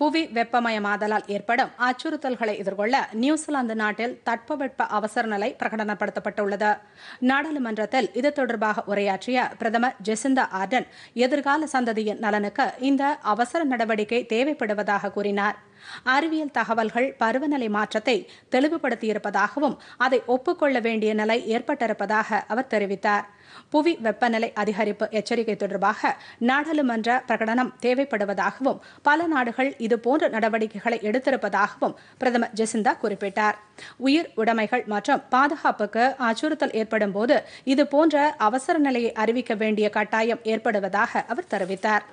புவி வெப்பமயமாதலால் ஏற்படும் அச்சுறுத்தல்களை எதிர்கொள்ள நியூசிலாந்து நாட்டில் தட்பவெட்ப அவசர நிலை பிரகடனப்படுத்தப்பட்டுள்ளது நாடாளுமன்றத்தில் இது தொடர்பாக உரையாற்றிய பிரதமர் ஜெசிந்தா ஆர்டன் எதிர்கால சந்ததியின் நலனுக்கு இந்த அவசர நடவடிக்கை தேவைப்படுவதாக கூறினாா் அறிவியல் தகவல்கள் பருவநிலை மாற்றத்தை தெளிவுபடுத்தியிருப்பதாகவும் அதை ஒப்புக்கொள்ள வேண்டிய நிலை ஏற்பட்டிருப்பதாக அவர் தெரிவித்தார் புவி வெப்பநிலை அதிகரிப்பு எச்சரிக்கை தொடர்பாக நாடாளுமன்ற பிரகடனம் தேவைப்படுவதாகவும் பல நாடுகள் இதுபோன்ற நடவடிக்கைகளை எடுத்திருப்பதாகவும் பிரதமர் ஜெசிந்தா குறிப்பிட்டார் உயிர் உடைமைகள் மற்றும் பாதுகாப்புக்கு அச்சுறுத்தல் ஏற்படும் போது இதுபோன்ற அவசர நிலையை அறிவிக்க வேண்டிய கட்டாயம் ஏற்படுவதாக அவர் தெரிவித்தார்